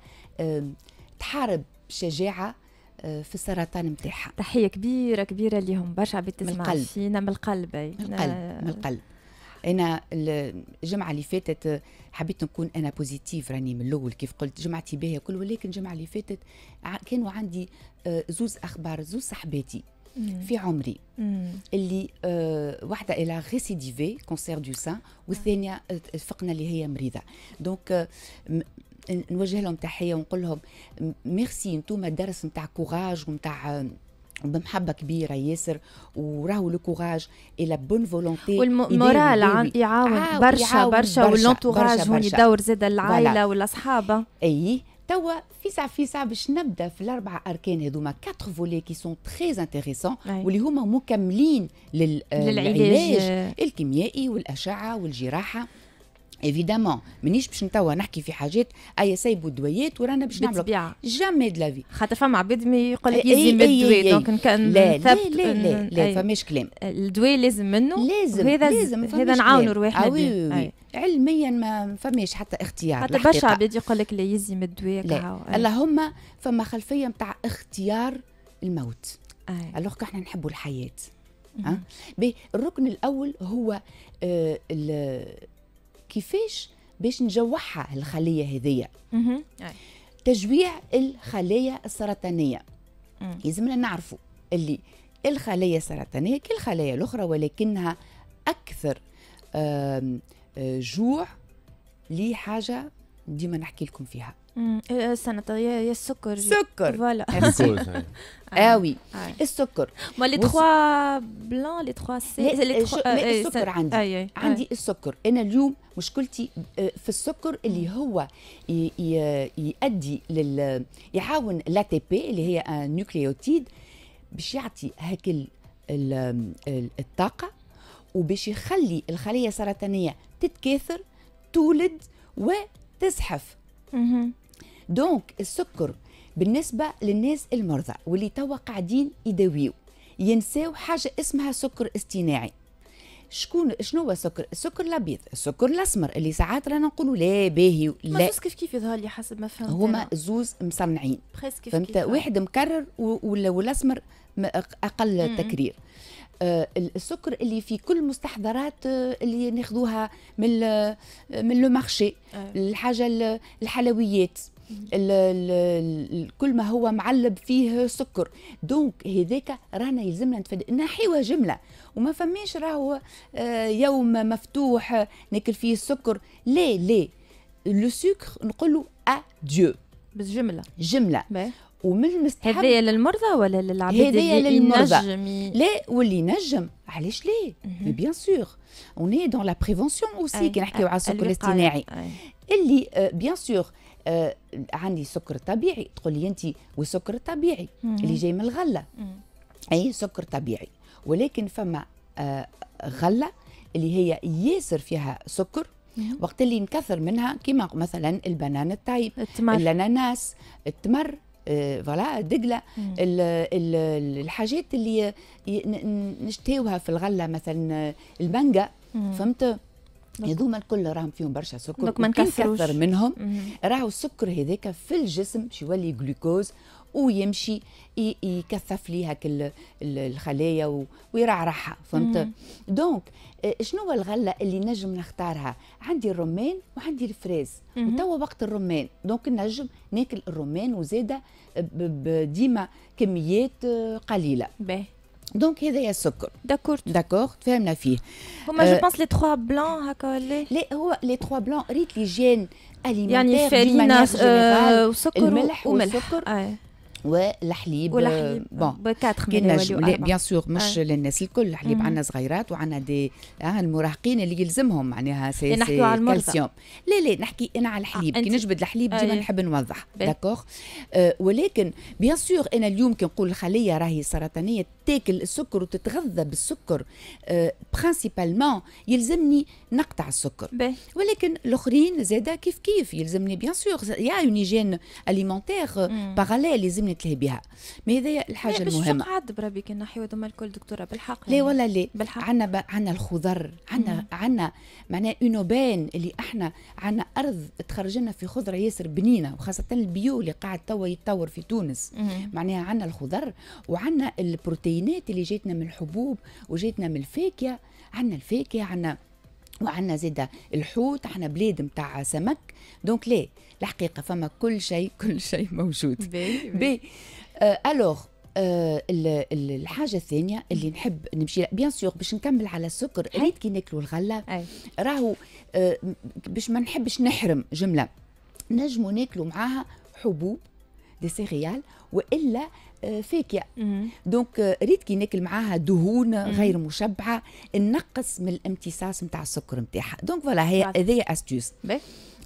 تحارب بشجاعة في السرطان نتاعها تحية كبيرة كبيرة ليهم برشا بتسمع فينا من القلب من آه. القلب من القلب انا الجمعه اللي فاتت حبيت نكون انا بوزيتيف راني من الاول كيف قلت جمعتي باهيه كل ولكن الجمعه اللي فاتت كانوا عندي آه، زوز اخبار زوز صحباتي في عمري اللي آه، واحده الى ريسيديفي كونسير دو سان والثانيه آه، الفقنه اللي هي مريضه دونك نوجه لهم تحيه ونقول لهم ميرسي انتم درس نتاع كوراج ونتاع بمحبه كبيره ياسر وراهو لو كوراج اي لا بون فولونتي والمورال عن آه، يعاون برشا برشا والانتوراج هون يدور زاد العائله والاصحاب اي توا فيسع فيسع باش نبدا في الاربع اركان هذوما كاتر فولي كي سون تخي انتيريسون واللي هما مكملين آه، للعلاج الكيميائي والاشعه والجراحه ايفيدامون مانيش باش نتوا نحكي في حاجات اي سايبو الدويات ورانا باش نعملوا جامي دو في خاطر فما عباد ما يقول لك يلزم الدواء دونك لا لا لا لا, لا فماش كلام الدواء لازم منه لازم هذا لازم هذا نعاونوا رواحنا وي وي وي علميا ما فماش حتى اختيار حتى برشا عباد يقول لك لا يلزم الدواء لا اللهم فما خلفيه نتاع اختيار الموت الوغ احنا نحبوا الحياه الركن الاول هو كيفاش باش نجوعها الخليه هذية تجويع الخلايا السرطانيه لازمنا نعرفوا اللي الخلايا السرطانيه كالخلايا الاخرى ولكنها اكثر آه، جوع لحاجه ديما نحكي لكم فيها استنى يا السكر سكر فوالا قوي السكر ما لي تخوا بلان لي تخوا سي السكر عندي عندي السكر انا اليوم مشكلتي في السكر اللي هو يؤدي لل يعاون لا تي بي اللي هي نوكليوتيد باش يعطي هاك الطاقه وباش يخلي الخليه السرطانيه تتكاثر تولد وتزحف دونك السكر بالنسبه للناس المرضى واللي توا قاعدين يداويو ينساو حاجه اسمها سكر اصطناعي شكون شنو هو السكر السكر الابيض السكر الاسمر اللي ساعات رانا نقولوا لا باهي لا كيف كيف يظهر لي حسب ما فهمت هما زوز مصنعين فهمت كيف واحد مكرر والاسمر اقل مم. تكرير آه، السكر اللي في كل المستحضرات آه، اللي ناخذوها من آه، من لو مارشي الحاجه الحلويات كل ما هو معلب فيه سكر دونك هذاك رانا يلزمنا نتفادى نحيوها جمله وما فماش راهو يوم مفتوح ناكل فيه السكر لا لا لو سكر نقول له اديو بس جمله جمله ومن المستحب هذايا للمرضى ولا للعباد هذايا للمرضى لا واللي ينجم علاش ليه مي بيان سور اوني دون لا بريفونسيون اوسي كي نحكيو على السكر الاصطناعي اللي بيان آه، سور آه عندي سكر طبيعي تقول لي انت والسكر الطبيعي اللي جاي من الغله اي سكر طبيعي ولكن فما آه غله اللي هي ياسر فيها سكر وقت اللي نكثر منها كما مثلا البنان الطايب التمر. الاناناس التمر آه، فوالا دقله الحاجات اللي نشتاوها في الغله مثلا آه، المانجا فهمت هذوما الكل راهم فيهم برشا سكر ما نكثر منهم راهو السكر هذاك في الجسم باش يولي جلوكوز ويمشي يكثف ليها كل الخلايا ويرعرعها فهمت دونك آه، شنو هو الغله اللي نجم نختارها عندي الرمان وعندي الفريز وتوا وقت الرمان دونك نجم ناكل الرمان وزاده ديما كميات آه، قليله باهي دونك هذايا السكر داكور داكور تفهمنا فيه هما جو آه، بونس لي تخوا بلان هكا ولا لا هو لي تخوا بلان ريت لي جين اليمنتير يعني فالينا وسكر الملح وملح والسكر آه. والحليب والحليب بون بكاتر بيان سور مش آه. للناس الكل الحليب عندنا صغيرات وعندنا دي آه المراهقين اللي يلزمهم معناها سي سي كالسيوم لا لا نحكي انا على آه، الحليب آه كي نجبد الحليب ديما آه نحب نوضح داكوغ آه ولكن بيان سور انا اليوم كي نقول الخليه راهي سرطانيه تاكل السكر وتتغذى بالسكر برانسيبالمون آه، يلزمني نقطع السكر بي. ولكن الاخرين زاده كيف كيف يلزمني بيان سور يا اون هيجين اليمونتيغ باراليل يلزمني تلهي بها مي هذايا الحاجه المهمه بربي كنا حيوا دوما الكل دكتوره بالحق يعني. لا ولا لا بالحق عندنا ب... عندنا الخضر عندنا عندنا معناها اونوبان اللي احنا عندنا ارض تخرج لنا في خضره ياسر بنينه وخاصه البيو اللي قاعد توا يتطور في تونس معناها عندنا الخضر وعندنا البروتين الفيتامينات اللي جاتنا من الحبوب وجاتنا من الفاكهه عندنا الفاكهه عندنا وعندنا زادة الحوت عندنا بلاد نتاع سمك دونك لا الحقيقة فما كل شيء كل شيء موجود بي, بي. آه ألوغ آه الحاجه الثانيه اللي نحب نمشي بيان سور باش نكمل على السكر ريت كي ناكلوا الغله راهو آه باش ما نحبش نحرم جمله نجموا ناكلوا معاها حبوب دي سيريال والا فاكهه يعني. دونك آه، ريت كي ناكل معاها دهون غير مشبعه نقص من الامتصاص نتاع السكر نتاعها دونك فوالا هي هذه استيوس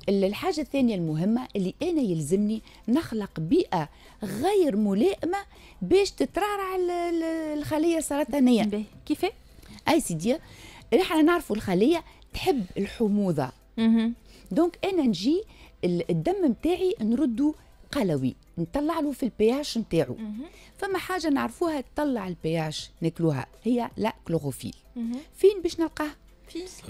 الحاجه الثانيه المهمه اللي انا يلزمني نخلق بيئه غير ملائمه باش تترعرع الخليه السرطانيه كيف اي سيدي احنا نعرفوا الخليه تحب الحموضه دونك انا نجي الدم نتاعي نرده قلوي نطلع له في البياش نتاعو فما حاجه نعرفوها تطلع البياش ناكلوها هي لا كلوروفيل فين باش نلقاه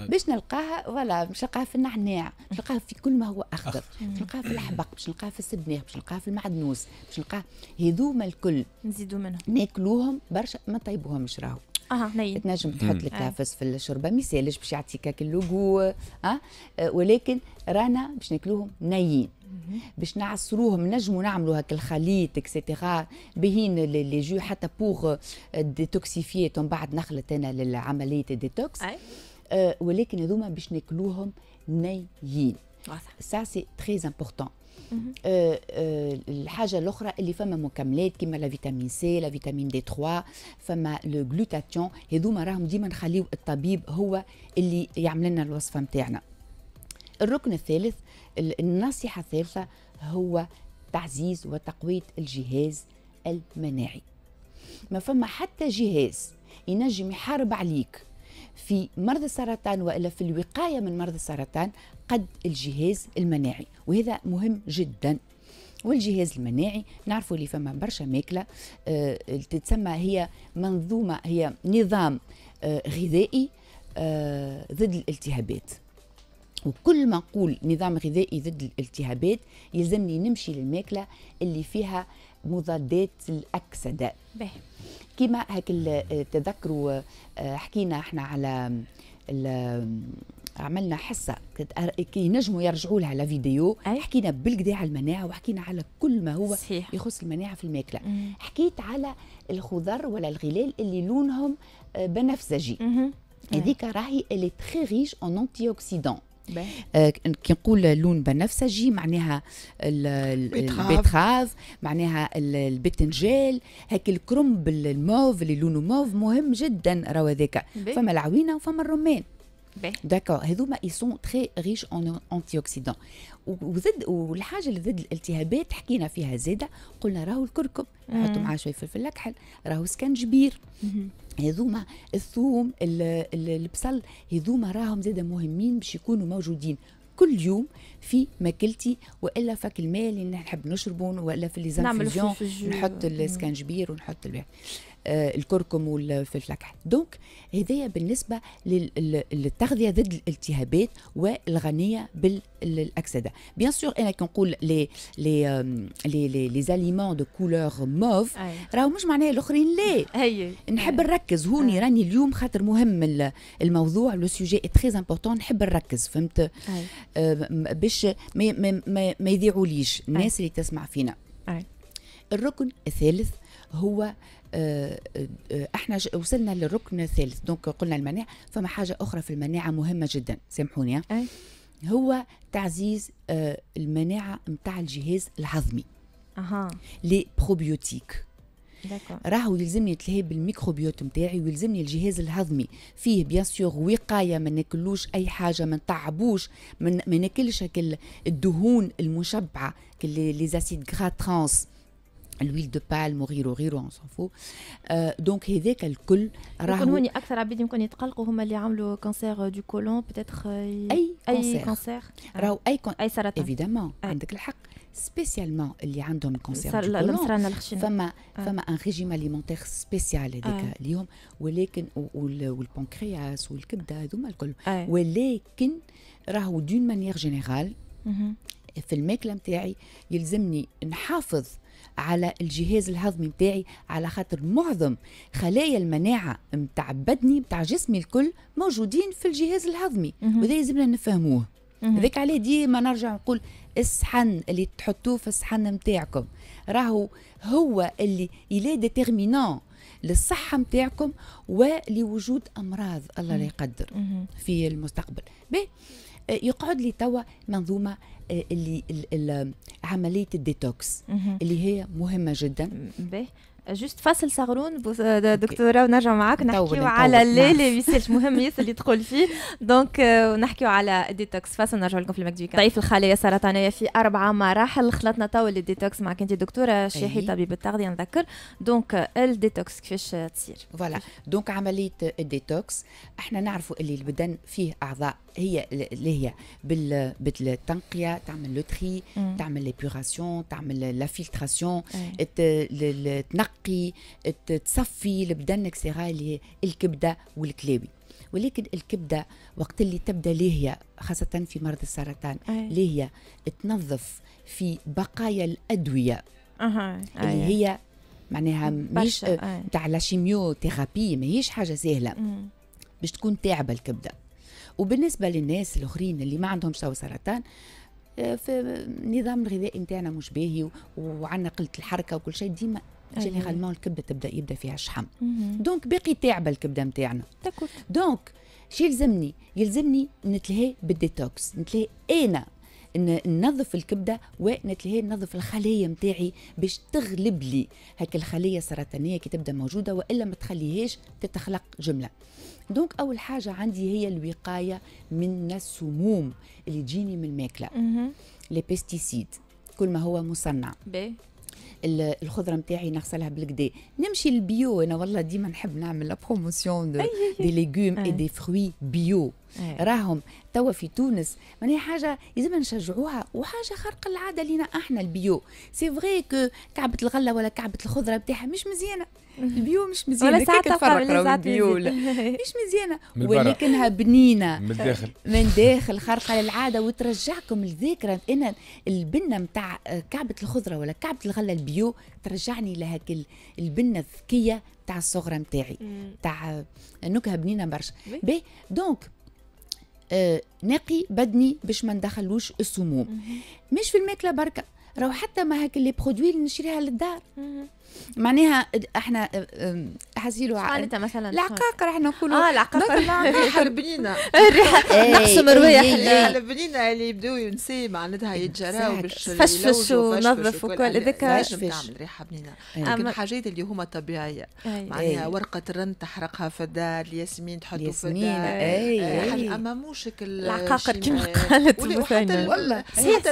باش نلقاها فوالا باش نلقاها في النعناع باش نلقاها في كل ما هو اخضر باش نلقاها في الحبق باش نلقاها في السبناخ باش نلقاها في المعدنوس باش نلقاها هذوما الكل نزيدوا منهم ناكلوهم برشا ما نطيبوهمش راهو اها نين تنجم تحط لك كافس في الشوربه ما يسالش باش يعطيك هاك ها اه ولكن رانا باش ناكلوهم نيين باش نعصروهم نجموا نعملوا هاك الخليط اكسيتيرا بهين لي جو حتى بوغ ديتوكسيفيي ومن بعد نخلط انا للعمليه الديتوكس آه، ولكن هذوما باش ناكلوهم نيين سا سي تري امبورطون الحاجه الاخرى اللي فما مكملات كيما لا فيتامين سي لا فيتامين دي 3 فما لو جلوتاتيون هذوما راهم ديما نخليو الطبيب هو اللي يعمل لنا الوصفه نتاعنا الركن الثالث النصيحه الثالثه هو تعزيز وتقويه الجهاز المناعي ما فما حتى جهاز ينجم يحارب عليك في مرض السرطان والا في الوقايه من مرض السرطان قد الجهاز المناعي وهذا مهم جدا والجهاز المناعي نعرفوا اللي فما برشا ماكله آه تتسمى هي منظومه هي نظام آه غذائي آه ضد الالتهابات وكل ما نقول نظام غذائي ضد الالتهابات يلزمني نمشي للماكله اللي فيها مضادات الاكسده كيما هيك تذكروا آه، حكينا احنا على عملنا حصه كي نجموا يرجعوا لها على فيديو أي. حكينا بالكدا على المناعه وحكينا على كل ما هو صحيح. يخص المناعه في الماكله مم. حكيت على الخضر ولا الغلال اللي لونهم آه، بنفسجي هذيك راهي اللي تري ريش ان انتي اوكسيدون آه كي نقول لون بنفسجي معناها البيتراف معناها البتنجيل هيك الكرنب الموف اللي لونه موف مهم جدا راهو هذاك فما العوينه وفما الرمان داكور هذوما سون تري ريش اون انتي اوكسيدون وزد والحاجه اللي ضد الالتهابات حكينا فيها زاده قلنا راهو الكركم نحطوا معاه شويه فلفل الاكحل راهو سكنجبير هذوما الثوم البصل هذوما راهم زاده مهمين باش يكونوا موجودين كل يوم في ماكلتي والا فك الماء اللي نحب نشربه والا في ليزانفيزيون نحط السكنجبير ونحط آه، الكركم والفلفل الاكحل دونك هذايا بالنسبه للتغذيه ضد الالتهابات والغنيه بالاكسده بيان سور انا كي نقول لي لي لي لي لي زاليمون دو كولور موف راهو مش معناها الاخرين لا نحب نركز هوني راني اليوم خاطر مهم الموضوع لو سوجي اي تري امبورطون نحب نركز فهمت باش ما, ما, ما, ما يذيعوليش الناس اللي تسمع فينا الركن الثالث هو آه، آه، احنا وصلنا للركن الثالث دونك قلنا المناعه فما حاجه اخرى في المناعه مهمه جدا سامحوني أي. هو تعزيز آه، المناعه نتاع الجهاز الهضمي اها لي بروبيوتيك راهو يلزمني نتلهي بالميكروبيوت نتاعي ويلزمني الجهاز الهضمي فيه بيان سور وقايه ما ناكلوش اي حاجه ما نتعبوش ما ناكلش الدهون المشبعه لي زاسيد غرا ترانس الويل دو بالم وغيره وغيره اون سون فو أه دونك هذاك الكل راهو هوني اكثر عباد يمكن يتقلقوا هما اللي عملوا كانسير دو كولون بتاتخ اي اي كانسير راهو اي كون اي سرطان ايفيدامون عندك الحق سبيسيالمون اللي عندهم كانسير دو كولون فما فما ان ريجيم اليمونتيغ سبيسيال هذاك اليوم ولكن والبنكرياس والكبده هذوما الكل ولكن راهو دون مانيير جينيرال في الماكله نتاعي يلزمني نحافظ على الجهاز الهضمي بتاعي على خاطر معظم خلايا المناعه متاع بدني متاع جسمي الكل موجودين في الجهاز الهضمي وهذا لازمنا نفهموه هذاك عليه ديما نرجع نقول الصحن اللي تحطوه في الصحن متاعكم راهو هو اللي يلي ديتيرمينون للصحة متاعكم ولوجود أمراض الله لا يقدر في المستقبل بيه آه، يقعد لي توا منظومه آه، اللي عمليه الديتوكس اللي هي مهمه جدا جوست فاصل صغرون دكتوره ونرجع معاك نحكيو على الليلة ميساج مهم ياسر اللي تقول فيه دونك ونحكيو على الديتوكس فاصل نرجع لكم في المكدويكا ضعيف الخلايا السرطانيه في اربع مراحل خلطنا توا الديتوكس معك انت دكتوره شيحي طبيب التغذيه نذكر دونك الديتوكس كيفاش تصير فوالا دونك عمليه الديتوكس احنا نعرفوا اللي البدن فيه اعضاء هي اللي هي بالتنقيه تعمل لو تري تعمل ليبوراسيون تعمل لا فيلتراسيون تنقي تنقي تصفي لبدنك صغالي الكبده والكلاوي ولكن الكبده وقت اللي تبدا ليه خاصه في مرض السرطان لهي تنظف في بقايا الادويه أه. اللي هي معناها مش تاع لا تيرابي ماهيش حاجه سهله باش تكون تاعبه الكبده وبالنسبه للناس الاخرين اللي ما عندهمش توا سرطان آه، في النظام الغذائي نتاعنا مش باهي وعندنا قله الحركه وكل شيء ديما أيوة. جينيرالمون الكبده تبدا يبدا فيها الشحم دونك باقي تاعبه الكبده نتاعنا دونك شي يلزمني يلزمني نتلهي بالديتوكس نتلهي انا ننظف الكبده ونتلهي ننظف الخلايا نتاعي باش تغلب لي هاك الخليه السرطانيه كي تبدا موجوده والا ما تخليهاش تتخلق جمله دونك اول حاجه عندي هي الوقايه من السموم اللي تجيني من الماكله لي بيستيسيد كل ما هو مصنع بي. الخضره نتاعي نغسلها بالكدا نمشي للبيو انا والله ديما نحب نعمل لا بروموسيون دي ليغوم اي دي فروي بيو راهم توا في تونس معناها حاجه لازم نشجعوها وحاجه خارق العاده لينا احنا البيو سي فري كعبه الغله ولا كعبه الخضره بتاعها مش مزيانه البيو مش مزيانه ولا ساعات تفرق راهو البيو مش مزيانه ولكنها بنينه من الداخل من داخل خارقه للعاده وترجعكم الذاكرة انا البنه نتاع كعبه الخضره ولا كعبه الغله البيو ترجعني لهاك البنه الذكيه نتاع الصغرى نتاعي نتاع نكهه بنينه برشا بي دونك آه نقي بدني باش ما ندخلوش السموم مش في الماكله بركه راهو حتى ما هاك لي برودوي اللي نشريها للدار معناها احنا حزيلو عقل مثلا العقاق راح نقولوا اه العقاق ريحة الريحه نقسم إيه، روايح البنينه إيه، إيه. اللي يبداو ينسي معناتها يتجراو باش فشفش ونظف وكل هذاك تعمل ريحة بنينة لكن الحاجات اللي هما طبيعية معناها ورقة الرن تحرقها في الدار الياسمين تحطه في الدار اما موش العقاق كما قالت مثلا والله حتى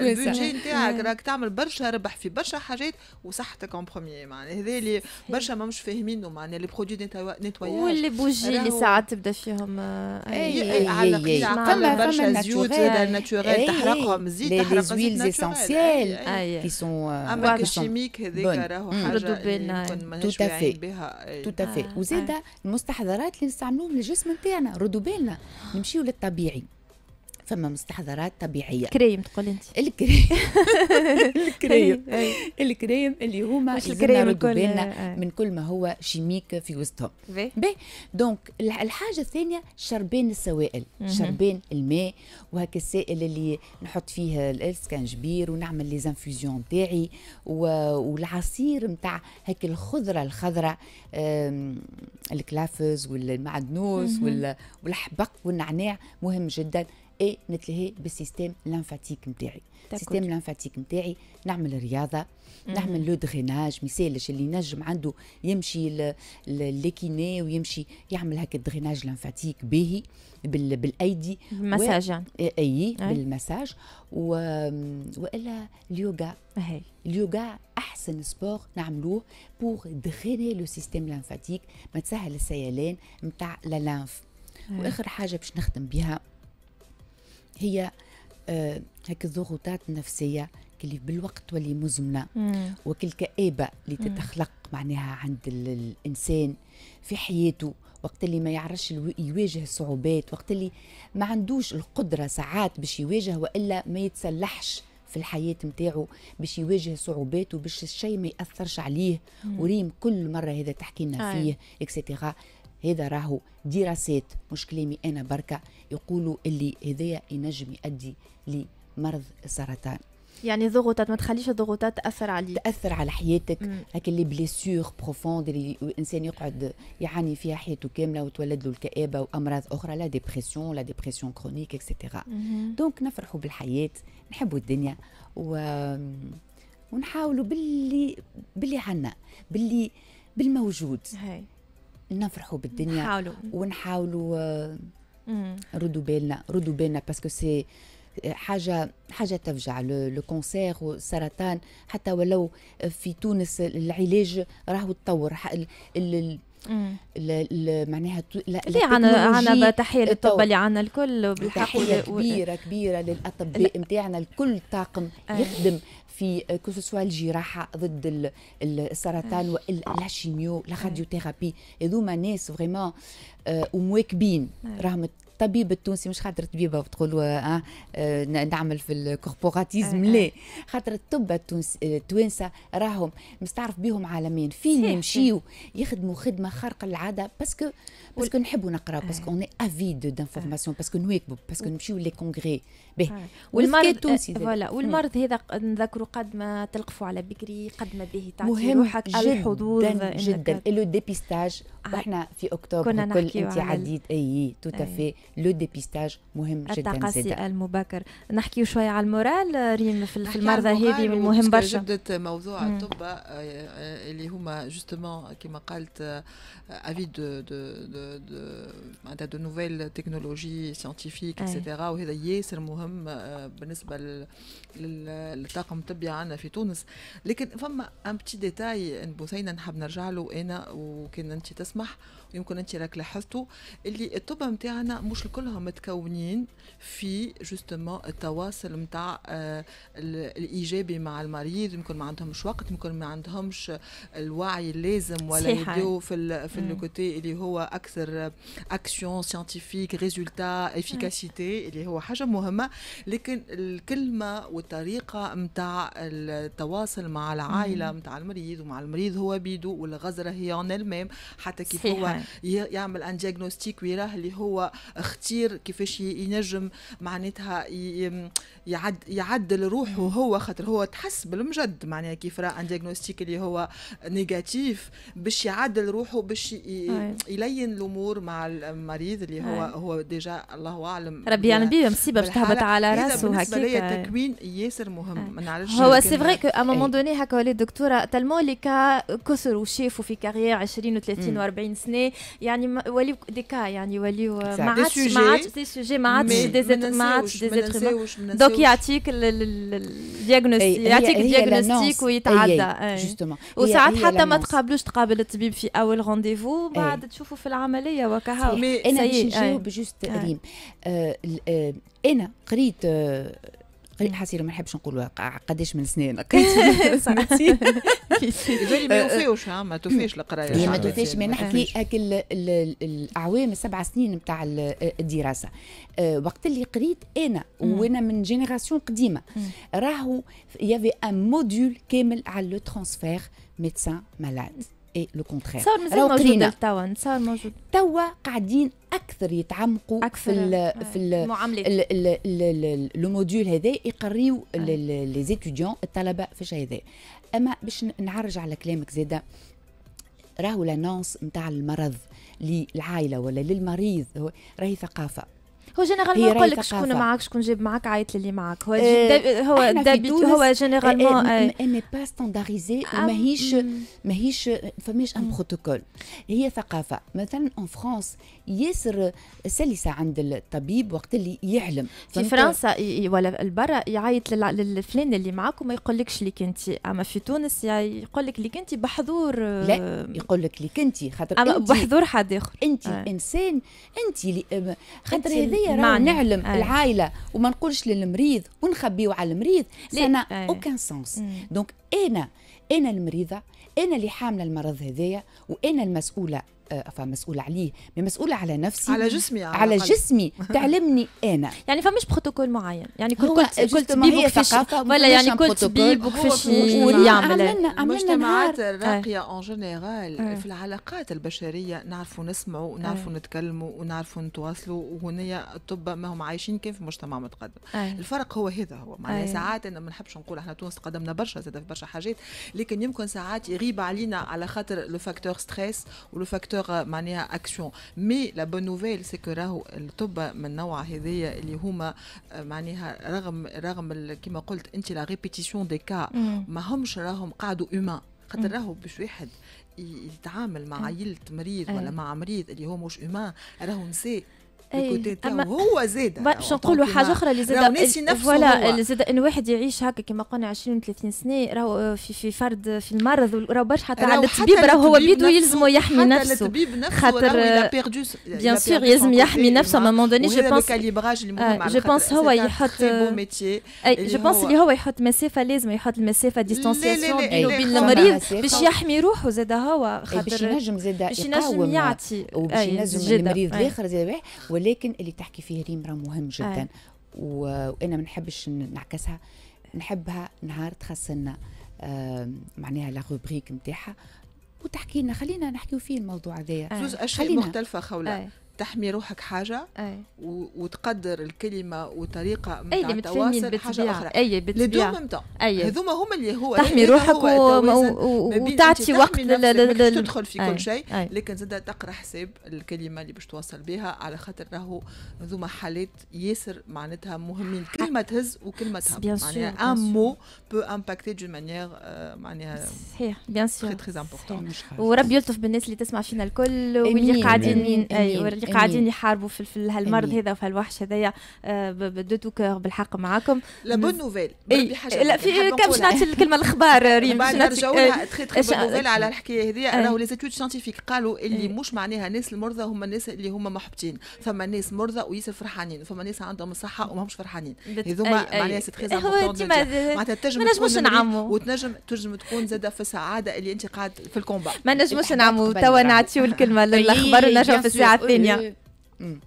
البيجي نتاعك راك تعمل برشا ربح في برشا حاجات وصحتك اون بروميي معناها هذا اللي برشا ما مش فاهمينه معناها لي برودوي نتواياج واللي بوجي اللي ساعات تبدا فيهم آه، إيه، إيه، اي على القليل برشا زيوت الناتوريل تحرقهم زيت تحرق زيت اسونسييل كي سون اما الشيميك هذاك راهو mm. حاجه تو تافي تو تافي وزاده آه. المستحضرات اللي نستعملوهم للجسم نتاعنا ردوا بالنا نمشيو للطبيعي فما مستحضرات طبيعيه كريم تقول انت الكريم الكريم الكريم اللي هما الكريم الكل بالنا من كل ما هو شيميك في وسطهم باهي دونك الحاجه الثانيه شربان السوائل شربان الماء وهك السائل اللي نحط فيه الاسكنجبير ونعمل لي زانفوزيون تاعي والعصير نتاع هيك الخضره الخضراء الكلافز والمعدنوس والحبق والنعناع مهم جدا اي نتلهي بالسيستم لنفاتيك نتاعي السيستم لنفاتيك نتاعي نعمل رياضه نعمل لو دريناج مثالش اللي نجم عنده يمشي ليكيني ويمشي يعمل هكا دريناج ليمفاتيك باهي بالايدي مساج يعني. اي بالمساج و... والا اليوغا هي. اليوغا احسن سبور نعملوه بور دريني لو سيستم لنفاتيك ما تسهل السيلان نتاع لا لانف واخر حاجه باش نخدم بها هي آه، هيك الضغوطات النفسيه اللي بالوقت تولي مزمنه وكالكآبه اللي تتخلق معناها عند الانسان في حياته وقت اللي ما يعرفش يواجه الصعوبات وقت اللي ما عندوش القدره ساعات باش يواجه والا ما يتسلحش في الحياة متاعه باش يواجه صعوبات وباش الشيء ما يأثرش عليه وريم كل مرة هذا تحكي لنا فيه اكسيتيرا هذا راهو دراسات مش كلامي انا بركه يقولوا اللي هذايا ينجم يؤدي لمرض السرطان يعني ضغوطات ما تخليش الضغوطات تاثر عليك تاثر على حياتك هكا لي بليسور بروفوند اللي الانسان يقعد يعاني فيها حياته كامله وتولد له الكابه وامراض اخرى لا ديبرسيون لا ديبرسيون كرونيك اكسيتيرا دونك نفرحوا بالحياه نحبوا الدنيا و ونحاولوا باللي باللي عنا باللي بالموجود هي. نفرحوا بالدنيا نحاولوا ونحاولوا آه، ردوا بالنا ردوا بالنا باسكو سي حاجه حاجه تفجع لو كونسير والسرطان حتى ولو في تونس العلاج راهو تطور معناها في عنا عنا تحيه للطب اللي عنا الكل تحيه كبيره كبيره للاطباء نتاعنا الكل طاقم آه. يخدم في كوسوسوا euh, الجراحه ضد السرطان والاشيميو لا راديوثيرابي هذوما ناس فريمون آه، ومواكبين نعم. راهم الطبيب التونسي مش خاطر طبيبه وتقول أه, آه، نعمل في الكوربوراتيزم آه، لا خاطر الطب التوانسه راهم مستعرف بهم عالمين فين يمشيو يخدموا خدمه خارقه العاده باسكو باسكو نحبوا نقراو باسكو اوني افيد دانفورماسيون باسكو نواكبوا باسكو نمشيو لي كونغري به والمرض التونسي فوالا والمرض هذا نذكروا قد ما تلقفوا على بكري قد ما به تعطي روحك الحضور جدا لو ديبيستاج احنا في اكتوبر كنا نحكي نحكيو انت عديت اي تو تافي لو ديبيستاج مهم جدا التقصي المبكر نحكيو شويه على المورال ريم في المرضى هذه من مهم برشا جبدت موضوع الطب آه، آه، اللي هما جوستومون كما قالت افي دو دو دو معناتها دو نوفيل تكنولوجي سيانتيفيك اكسيتيرا وهذا ياسر مهم آه، بالنسبه للطاقم الطبي عندنا في تونس لكن فما ان بتي ديتاي بثينه نحب نرجع له انا وكان انت تسمح يمكن انت راك لاحظتوا اللي الطب نتاعنا مش كلهم متكونين في جوستومون التواصل نتاع آه، الايجابي مع المريض يمكن ما عندهمش وقت يمكن ما عندهمش الوعي اللازم ولا يديو في الـ في الكوتي اللي هو اكثر اكسيون سيانتيفيك ريزولتا افيكاسيتي اللي هو حاجه مهمه لكن الكلمه والطريقه نتاع التواصل مع العائله نتاع المريض ومع المريض هو بيدو والغزره هي اون الميم حتى كيف هو نعم. يعمل ان دياغنوستيك ويراه اللي هو اختير كيفاش ينجم معناتها يعد يعدل روحه هو خاطر هو تحس بالمجد معناها كيف راه ان دياغنوستيك اللي هو نيجاتيف باش يعدل روحه باش نعم. يلين الامور مع المريض اللي هو نعم. هو ديجا الله اعلم ربي يعلم يعني بيه مصيبه باش تهبط على راسه هكاك بالنسبه لي التكوين ياسر مهم ما نعرفش هو سي فري كو ا مومون دوني هكا ولي تالمون تلمو اللي كثر وشافوا في كارير 20 و30 و40 سنه يعني ولي دي كا يعني ولي ما عادش ما عادش دي سوجي ما عادش دي ما عادش دي دونك يعطيك الدياغنوستيك يعطيك الدياغنوستيك ويتعدى وساعات حتى ما تقابلوش تقابل الطبيب في اول رونديفو بعد تشوفوا في العمليه وكها انا باش نجاوب جوست ريم انا قريت قليل إيه. حسيره ما نحبش نقول قداش من سنه لقيت بالي ما أه، أه. يوفيوش ما توفيش القرايه إيه، ما توفيش ما نحكي هاك الاعوام السبع سنين نتاع أه، الدراسه وقت اللي قريت انا وانا من جينيراسيون قديمه راهو يافي ان موديول كامل على لو ترانسفير ميدسان مالاد اي لو كونترير صار مازال موجود توا صار موجود توا قاعدين اكثر يتعمقوا في آه، في لو موديول هذا يقريو آه. لي زيتيديون الطلبه في هذا اما باش نعرج على كلامك زاده راهو لانونس نتاع المرض للعائله ولا للمريض راهي ثقافه هو جينيرالمون يقول لك شكون معاك شكون جايب معاك عيط للي معاك هو إيه، هو دابيت هو جينيرالمون ان با ستاندارديزي ماهيش ماهيش فماش ان بروتوكول هي ثقافه مثلا ان فرانس ياسر سلسه عند الطبيب وقت اللي يعلم في فرنسا ولا البرا يعيط للفلان اللي معاك وما يقولكش ليك انت اما في تونس يقول لك ليك انت بحضور لا آه، يقول لك ليك انت خاطر انت بحضور حد اخر انت آه. انسان انت آه، خاطر هذايا نعلم آه. العائله وما نقولش للمريض ونخبيه على المريض سنا آه. اوكان سونس دونك انا انا المريضه انا اللي حامله المرض هذايا وانا المسؤوله آه، مسؤولة عليه مسؤولة على نفسي على جسمي على, على جسمي تعلمني أنا يعني فمش بروتوكول معين يعني كل قلت كل بيبك فيش ولا يعني كل طبيب وكيفاش يعمل المجتمعات الراقية أون جينيرال في العلاقات البشرية نعرفوا نسمعوا ونعرفوا آه. نتكلموا ونعرفوا نتواصلوا وهنا الطب ما هم عايشين كيف في مجتمع متقدم آه. الفرق هو هذا هو معناها ساعات أنا ما نحبش نقول احنا تونس تقدمنا برشا زاد في برشا حاجات لكن يمكن ساعات يغيب علينا على خاطر لو فاكتور ستريس ولو فاكتور سيكتور معناها اكسيون مي لا بون نوفيل سي كو راهو الطب من نوع هذايا اللي هما معناها رغم رغم كما قلت انت لا ريبيتيسيون دي كا ما همش راهم قعدوا اومان خاطر راهو باش واحد يتعامل مع عائلة مريض ولا مع مريض اللي هو مش اومان راهو نسي ايه، هو زاد باش نقولوا حاجه اخرى اللي زاد فوالا اللي زاد ان واحد يعيش هكا كما قلنا 20 30 سنه راهو آه، في, في فرد في المرض راهو برشا حتى على الطبيب راهو هو بيدو يلزمو يحمي نفسه خاطر بيان سور آه، يلزم يحمي نفسه ما دوني جو بونس اللي جو بونس هو يحط جو آه، بونس اللي هو يحط مسافه لازم يحط المسافه ديستونسياسيون بينه وبين المريض باش يحمي روحه زاد هو إيه، خاطر باش ينجم زاد باش ينجم يعطي وباش ينجم المريض الاخر زاد لكن اللي تحكي فيه ريم راه مهم جدا آه. وانا ما نحبش نعكسها نحبها نهار تخصنا آه معناها لا روبريك نتاعها وتحكي لنا خلينا نحكيو فيه الموضوع هذايا زوز اشياء مختلفه خوله آه. تحمي روحك حاجه أي. وتقدر الكلمه وطريقه نتاع التواصل حاجه اخرى اي بالطبيعه لدو هذوما هما اللي هو تحمي روحك وتعطي وقت لل... تدخل في أي. كل شيء لكن زاد تقرا حساب الكلمه اللي باش تواصل بها على خاطر راهو هذوما حالات ياسر معناتها مهمين كلمه تهز وكلمه تهب يعني ان مو بو امباكتي دو مانيير معناها euh, صحيح بيان سور تري تري امبورتون وربي يلطف بالناس اللي تسمع فينا الكل واللي قاعدين واللي اللي قاعدين يحاربوا في, هالمرض هذا وفي هالوحش هذايا آه، دو تو كور بالحق معاكم لا بون نوفيل لا في كم شنات نعطي الكلمه الاخبار ريم باش نرجعوا لها تخي تخي بون نوفيل على الحكايه هذيا راهو لي زيتود سانتيفيك قالوا اللي مش معناها الناس المرضى هم الناس اللي هما محبطين فما ناس مرضى وياسر فرحانين فما ناس عندهم الصحه وماهمش فرحانين هذوما معناها سي تخي معناتها تنجم ما نجموش نعمو وتنجم تنجم تكون زاده في السعاده اللي انت قاعد في الكومبا ما نجموش نعمو توا نعطيو الكلمه للاخبار ونرجعوا في الساعه الثانيه 嗯。